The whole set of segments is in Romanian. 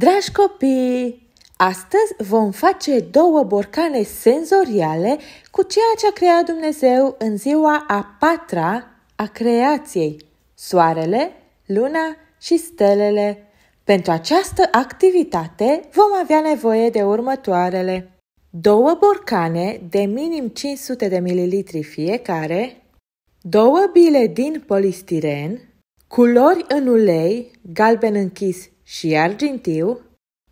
Dragi copii, astăzi vom face două borcane senzoriale cu ceea ce a creat Dumnezeu în ziua a patra a creației, soarele, luna și stelele. Pentru această activitate vom avea nevoie de următoarele. Două borcane de minim 500 de ml fiecare, două bile din polistiren, culori în ulei, galben închis și argintiu,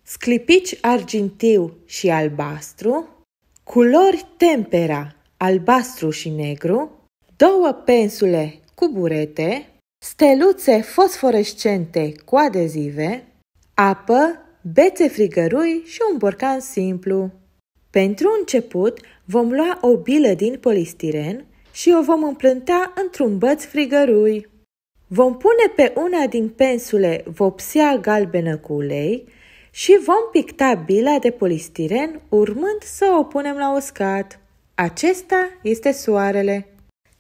sclipici argintiu și albastru, culori tempera, albastru și negru, două pensule cu burete, steluțe fosforescente cu adezive, apă, bețe frigărui și un borcan simplu. Pentru început, vom lua o bilă din polistiren și o vom împlânta într-un băț frigărui. Vom pune pe una din pensule vopsea galbenă cu ulei și vom picta bila de polistiren urmând să o punem la uscat. Acesta este soarele.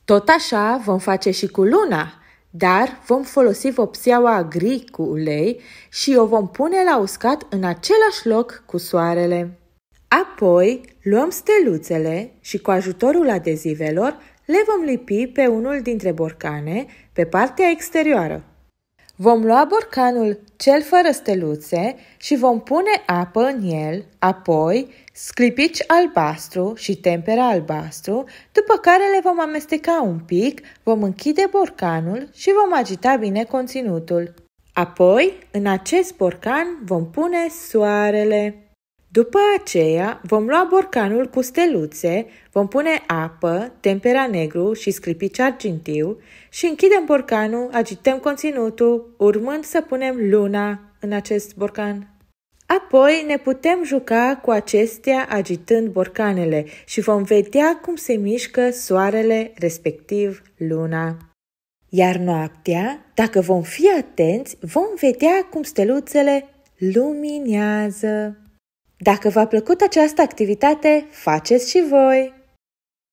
Tot așa vom face și cu luna, dar vom folosi vopseaua gri cu ulei și o vom pune la uscat în același loc cu soarele. Apoi luăm steluțele și cu ajutorul adezivelor le vom lipi pe unul dintre borcane pe partea exterioară. Vom lua borcanul cel fără steluțe și vom pune apă în el, apoi sclipici albastru și tempera albastru, după care le vom amesteca un pic, vom închide borcanul și vom agita bine conținutul. Apoi, în acest borcan vom pune soarele. După aceea vom lua borcanul cu steluțe, vom pune apă, tempera negru și scripici argintiu și închidem borcanul, agităm conținutul, urmând să punem luna în acest borcan. Apoi ne putem juca cu acestea agitând borcanele și vom vedea cum se mișcă soarele, respectiv luna. Iar noaptea, dacă vom fi atenți, vom vedea cum steluțele luminează. Dacă v-a plăcut această activitate, faceți și voi!